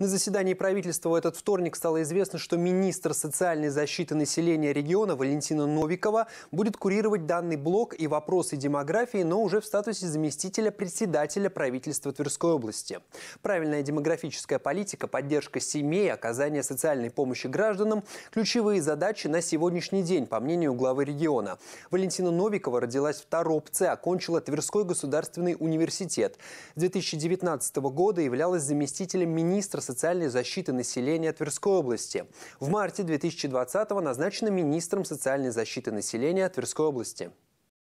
На заседании правительства в этот вторник стало известно, что министр социальной защиты населения региона Валентина Новикова будет курировать данный блок и вопросы демографии, но уже в статусе заместителя председателя правительства Тверской области. Правильная демографическая политика, поддержка семей, оказание социальной помощи гражданам – ключевые задачи на сегодняшний день, по мнению главы региона. Валентина Новикова родилась в Торопце, окончила Тверской государственный университет. С 2019 года являлась заместителем министра социальной защиты населения Тверской области. В марте 2020-го назначена министром социальной защиты населения Тверской области.